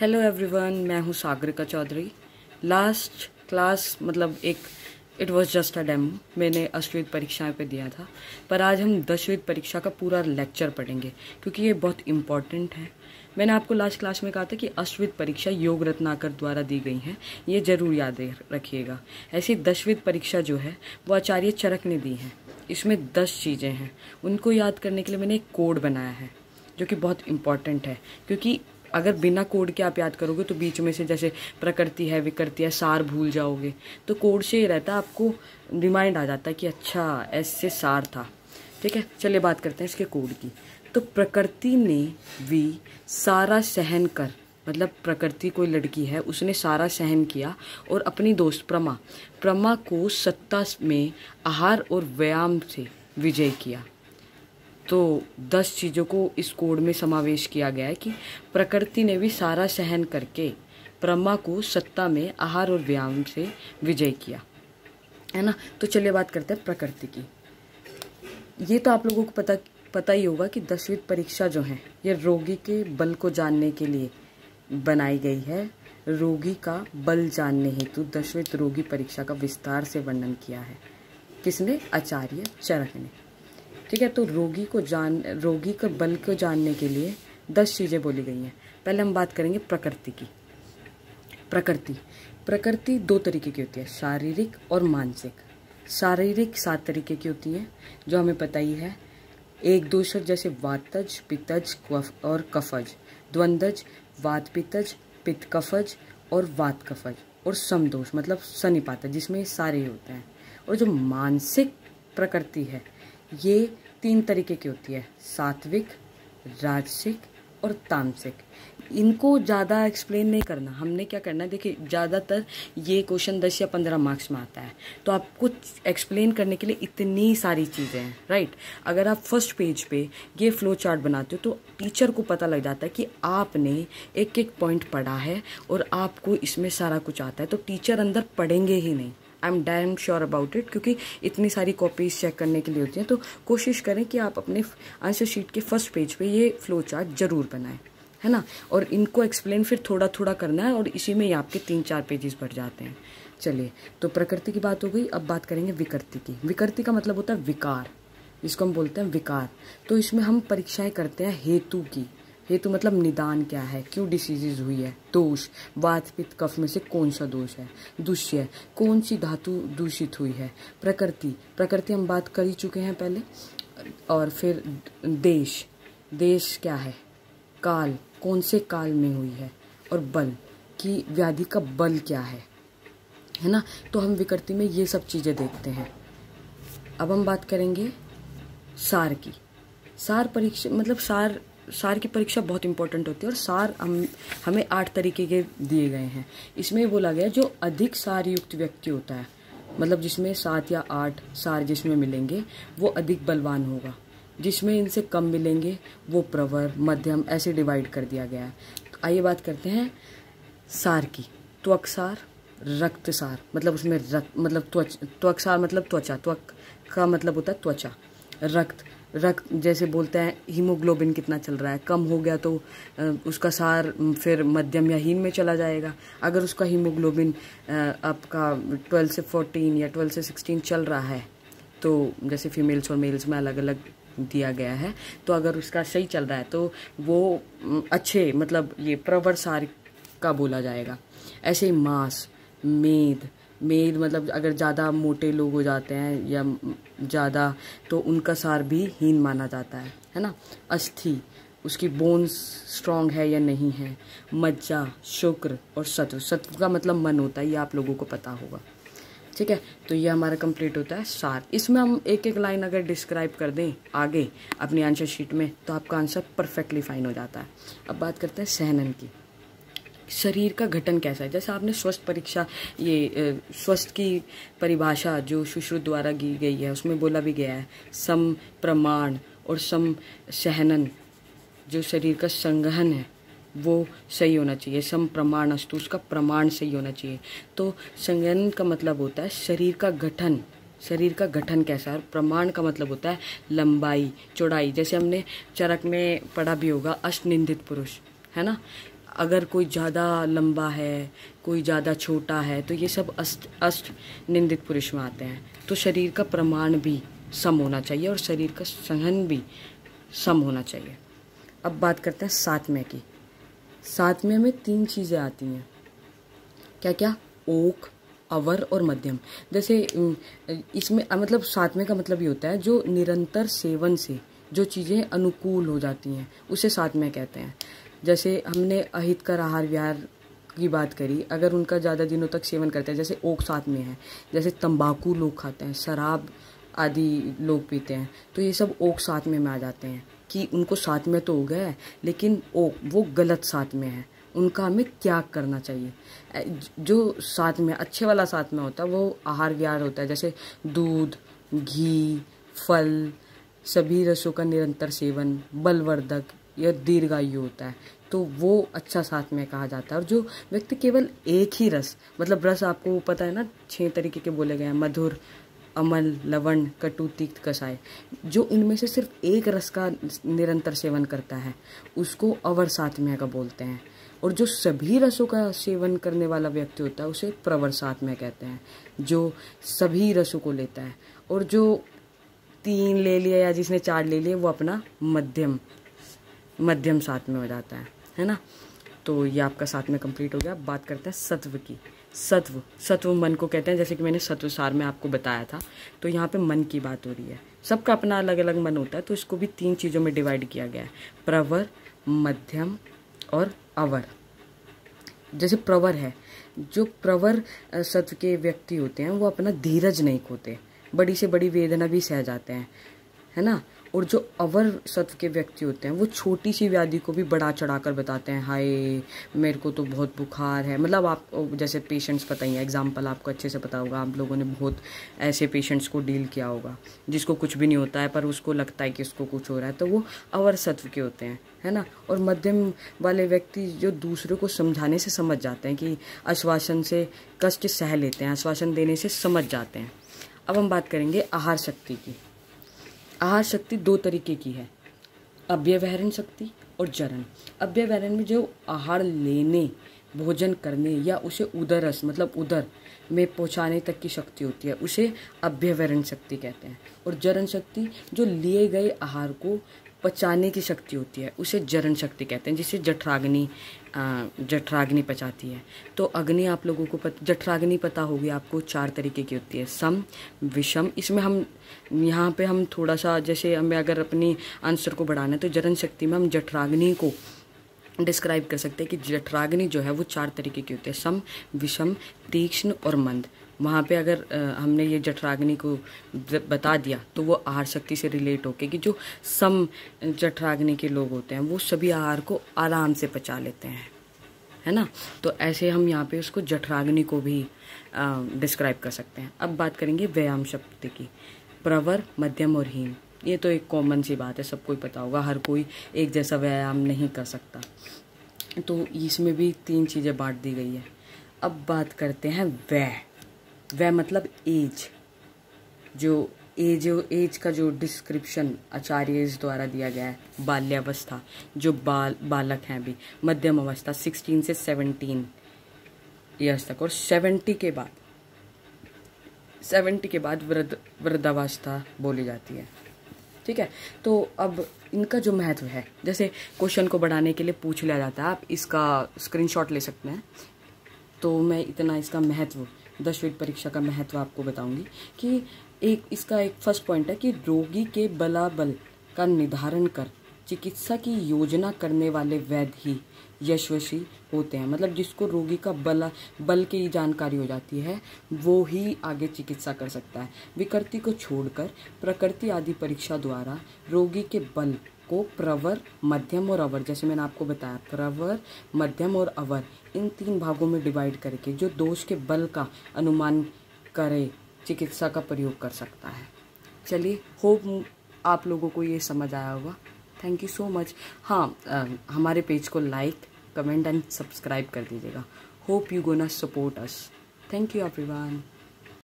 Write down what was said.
hello everyone मैं हूँ Sagarika Chaudhary last class मतलब एक it was just a demo मैंने अश्वित परीक्षाएं पे दिया था पर आज हम दशवित परीक्षा का पूरा लेक्चर पढ़ेंगे क्योंकि ये बहुत इम्पॉर्टेंट है मैंने आपको लास्ट क्लास में कहा था कि अश्वित परीक्षा योग रत्नाकर द्वारा दी गई है ये जरूर याद रखिएगा ऐसी दशवित परीक्षा जो है वो आचार्य चरक ने दी है इसमें दस चीज़ें हैं उनको याद करने के लिए मैंने एक कोड बनाया है जो कि बहुत इम्पॉर्टेंट है क्योंकि अगर बिना कोड के आप याद करोगे तो बीच में से जैसे प्रकृति है विकृति है सार भूल जाओगे तो कोड से ये रहता है आपको रिमाइंड आ जाता है कि अच्छा ऐसे सार था ठीक है चलिए बात करते हैं इसके कोड की तो प्रकृति ने भी सारा सहन कर मतलब प्रकृति कोई लड़की है उसने सारा सहन किया और अपनी दोस्त प्रमा प्रमा को सत्ता में आहार और व्यायाम से विजय किया तो दस चीज़ों को इस कोड में समावेश किया गया है कि प्रकृति ने भी सारा सहन करके ब्रह्मा को सत्ता में आहार और व्यायाम से विजय किया है ना तो चलिए बात करते हैं प्रकृति की ये तो आप लोगों को पता पता ही होगा कि दसवीं परीक्षा जो है ये रोगी के बल को जानने के लिए बनाई गई है रोगी का बल जानने हेतु दशवित रोगी परीक्षा का विस्तार से वर्णन किया है किसने आचार्य चरक ने ठीक है तो रोगी को जान रोगी के बल को जानने के लिए दस चीज़ें बोली गई हैं पहले हम बात करेंगे प्रकृति की प्रकृति प्रकृति दो तरीके की होती है शारीरिक और मानसिक शारीरिक सात तरीके की होती है जो हमें पता ही है एक दूसर जैसे वातज पितज और कफज द्वंदज वात पितज पित कफज और वात कफज और समदोष मतलब सनिपात जिसमें सारे होते हैं और जो मानसिक प्रकृति है ये तीन तरीके की होती है सात्विक राजसिक और तामसिक इनको ज़्यादा एक्सप्लेन नहीं करना हमने क्या करना है देखिए ज़्यादातर ये क्वेश्चन दस या पंद्रह मार्क्स में आता है तो आपको एक्सप्लेन करने के लिए इतनी सारी चीज़ें हैं राइट अगर आप फर्स्ट पेज पे ये फ्लो चार्ट बनाते हो तो टीचर को पता लग जाता है कि आपने एक एक पॉइंट पढ़ा है और आपको इसमें सारा कुछ आता है तो टीचर अंदर पढ़ेंगे ही नहीं I am damn sure about it क्योंकि इतनी सारी कॉपीज़ चेक करने के लिए होती हैं तो कोशिश करें कि आप अपने आंसर शीट के फर्स्ट पेज पे ये फ्लो चार्ट ज़रूर बनाएं है ना और इनको एक्सप्लेन फिर थोड़ा थोड़ा करना है और इसी में ही आपके तीन चार पेजेस बढ़ जाते हैं चलिए तो प्रकृति की बात हो गई अब बात करेंगे विकृति की विकृति का मतलब होता है विकार जिसको हम बोलते हैं विकार तो इसमें हम परीक्षाएं करते हैं हेतु की हेतु तो मतलब निदान क्या है क्यों डिसीजेज हुई है दोष वातपित कफ में से कौन सा दोष है दुष्य कौन सी धातु दूषित हुई है प्रकृति प्रकृति हम बात कर ही चुके हैं पहले और फिर देश देश क्या है काल कौन से काल में हुई है और बल की व्याधि का बल क्या है है ना तो हम विकृति में ये सब चीज़ें देखते हैं अब हम बात करेंगे सार की सार परीक्षा मतलब सार सार की परीक्षा बहुत इंपॉर्टेंट होती है और सार हम हमें आठ तरीके के दिए गए हैं इसमें बोला गया जो अधिक सार युक्त व्यक्ति होता है मतलब जिसमें सात या आठ सार जिसमें मिलेंगे वो अधिक बलवान होगा जिसमें इनसे कम मिलेंगे वो प्रवर मध्यम ऐसे डिवाइड कर दिया गया है तो आइए बात करते हैं सार की त्वकसार रक्तसार मतलब उसमें रक्त मतलब त्वच त्वकसार मतलब त्वचा त्वक का मतलब होता है त्वचा रक्त रक्त जैसे बोलते हैं हीमोग्लोबिन कितना चल रहा है कम हो गया तो उसका सार फिर मध्यम या हीन में चला जाएगा अगर उसका हीमोग्लोबिन आपका ट्वेल्व से फोर्टीन या ट्वेल्व से सिक्सटीन चल रहा है तो जैसे फीमेल्स और मेल्स में अलग अलग दिया गया है तो अगर उसका सही चल रहा है तो वो अच्छे मतलब ये प्रवर सार का बोला जाएगा ऐसे ही मांस मेद मेल मतलब अगर ज़्यादा मोटे लोग हो जाते हैं या ज़्यादा तो उनका सार भी हीन माना जाता है है ना अस्थि उसकी बोन्स स्ट्रांग है या नहीं है मज्जा शुक्र और सत्व सत्व का मतलब मन होता है ये आप लोगों को पता होगा ठीक है तो ये हमारा कंप्लीट होता है सार इसमें हम एक एक लाइन अगर डिस्क्राइब कर दें आगे अपनी आंसर शीट में तो आपका आंसर परफेक्टली फाइन हो जाता है अब बात करते हैं सहनन की शरीर का गठन कैसा है जैसे आपने स्वस्थ परीक्षा ये स्वस्थ की परिभाषा जो सुश्रुत द्वारा की गई है उसमें बोला भी गया है सम प्रमाण और सम सहनन जो शरीर का संगहन है वो सही होना चाहिए सम प्रमाण अस्तु उसका प्रमाण सही होना चाहिए तो संगहन का मतलब होता है शरीर का गठन शरीर का गठन कैसा है और प्रमाण का मतलब होता है लंबाई चौड़ाई जैसे हमने चरक में पढ़ा भी होगा अष्ट निंदित पुरुष है ना अगर कोई ज़्यादा लंबा है कोई ज़्यादा छोटा है तो ये सब अष्ट अष्ट निंदित पुरुष में आते हैं तो शरीर का प्रमाण भी सम होना चाहिए और शरीर का सहन भी सम होना चाहिए अब बात करते हैं सातवें की सातवें में तीन चीज़ें आती हैं क्या क्या ओक अवर और मध्यम जैसे इसमें मतलब सातवें का मतलब ये होता है जो निरंतर सेवन से जो चीज़ें अनुकूल हो जाती हैं उसे सातवें कहते हैं जैसे हमने अहित का आहार विहार की बात करी अगर उनका ज़्यादा दिनों तक सेवन करते हैं जैसे ओक साथ में है जैसे तंबाकू लोग खाते हैं शराब आदि लोग पीते हैं तो ये सब ओक साथ में में आ जाते हैं कि उनको साथ में तो हो गया है लेकिन ओक वो गलत साथ में है उनका हमें त्याग करना चाहिए जो साथ में अच्छे वाला साथ में होता है वो आहार विहार होता है जैसे दूध घी फल सभी रसों का निरंतर सेवन बलवर्धक या दीर्घायु होता है तो वो अच्छा साथ में कहा जाता है और जो व्यक्ति केवल एक ही रस मतलब रस आपको पता है ना छः तरीके के बोले गए हैं मधुर अमल लवण कटु तीक्त कसाय जो इनमें से सिर्फ एक रस का निरंतर सेवन करता है उसको अवर सातम्य का बोलते हैं और जो सभी रसों का सेवन करने वाला व्यक्ति होता है उसे प्रवर सातम्य कहते हैं जो सभी रसों को लेता है और जो तीन ले लिया या जिसने चार ले लिए वो अपना मध्यम मध्यम साथ में हो जाता है है ना तो ये आपका साथ में कंप्लीट हो गया बात करते हैं सत्व की सत्व सत्व मन को कहते हैं जैसे कि मैंने सत्व सार में आपको बताया था तो यहाँ पे मन की बात हो रही है सबका अपना अलग अलग मन होता है तो इसको भी तीन चीज़ों में डिवाइड किया गया है प्रवर मध्यम और अवर जैसे प्रवर है जो प्रवर सत्व के व्यक्ति होते हैं वो अपना धीरज नहीं खोते बड़ी से बड़ी वेदना भी सह जाते हैं है ना और जो अवर सत्व के व्यक्ति होते हैं वो छोटी सी व्याधि को भी बढ़ा चढ़ा कर बताते हैं हाय मेरे को तो बहुत बुखार है मतलब आप जैसे पेशेंट्स पता ही है एग्जाम्पल आपको अच्छे से पता होगा आप लोगों ने बहुत ऐसे पेशेंट्स को डील किया होगा जिसको कुछ भी नहीं होता है पर उसको लगता है कि उसको कुछ हो रहा है तो वो अवर सत्व के होते हैं है ना और मध्यम वाले व्यक्ति जो दूसरे को समझाने से समझ जाते हैं कि आश्वासन से कष्ट सह लेते हैं आश्वासन देने से समझ जाते हैं अब हम बात करेंगे आहार शक्ति की आहार शक्ति दो तरीके की है अव्यवहरण शक्ति और जरण अव्यवहरण में जो आहार लेने भोजन करने या उसे उदरस मतलब उदर में पहुंचाने तक की शक्ति होती है उसे अभ्यवरण शक्ति कहते हैं और जरण शक्ति जो लिए गए आहार को पचाने की शक्ति होती है उसे जरण शक्ति कहते हैं जिसे जठराग्नि जठराग्नि पचाती है तो अग्नि आप लोगों को पत, जठराग्नि पता होगी आपको चार तरीके की होती है सम विषम इसमें हम यहाँ पे हम थोड़ा सा जैसे हमें अगर अपनी आंसर को बढ़ाना है तो जरण शक्ति में हम जठराग्नि को डिस्क्राइब कर सकते हैं कि जठराग्नि जो है वो चार तरीके की होती है सम विषम तीक्ष्ण और मंद वहाँ पे अगर हमने ये जठराग्नि को बता दिया तो वो आहार शक्ति से रिलेट होके कि जो सम जठराग्नि के लोग होते हैं वो सभी आहार को आराम से पचा लेते हैं है ना तो ऐसे हम यहाँ पे उसको जठराग्नि को भी डिस्क्राइब कर सकते हैं अब बात करेंगे व्यायाम शक्ति की प्रवर मध्यम और हीन ये तो एक कॉमन सी बात है सबको पता होगा हर कोई एक जैसा व्यायाम नहीं कर सकता तो इसमें भी तीन चीज़ें बांट दी गई है अब बात करते हैं वह वह मतलब एज जो एज एज का जो डिस्क्रिप्शन आचार्य द्वारा दिया गया है बाल्यावस्था जो बाल बालक हैं अभी मध्यम अवस्था 16 से 17 ईयर्स तक और 70 के बाद 70 के बाद वृद्ध वृद्धावस्था बोली जाती है ठीक है तो अब इनका जो महत्व है जैसे क्वेश्चन को बढ़ाने के लिए पूछ लिया जाता है आप इसका स्क्रीनशॉट ले सकते हैं तो मैं इतना इसका महत्व दशविक परीक्षा का महत्व आपको बताऊंगी कि एक इसका एक फर्स्ट पॉइंट है कि रोगी के बलाबल का निर्धारण कर चिकित्सा की योजना करने वाले वैद्य ही यशस्वी होते हैं मतलब जिसको रोगी का बल बल की जानकारी हो जाती है वो ही आगे चिकित्सा कर सकता है विकृति को छोड़कर प्रकृति आदि परीक्षा द्वारा रोगी के बल को प्रवर मध्यम और अवर जैसे मैंने आपको बताया प्रवर मध्यम और अवर इन तीन भागों में डिवाइड करके जो दोष के बल का अनुमान करे चिकित्सा का प्रयोग कर सकता है चलिए होप आप लोगों को ये समझ आया होगा थैंक यू सो मच हाँ आ, हमारे पेज को लाइक कमेंट एंड सब्सक्राइब कर दीजिएगा hope you gonna support us thank you everyone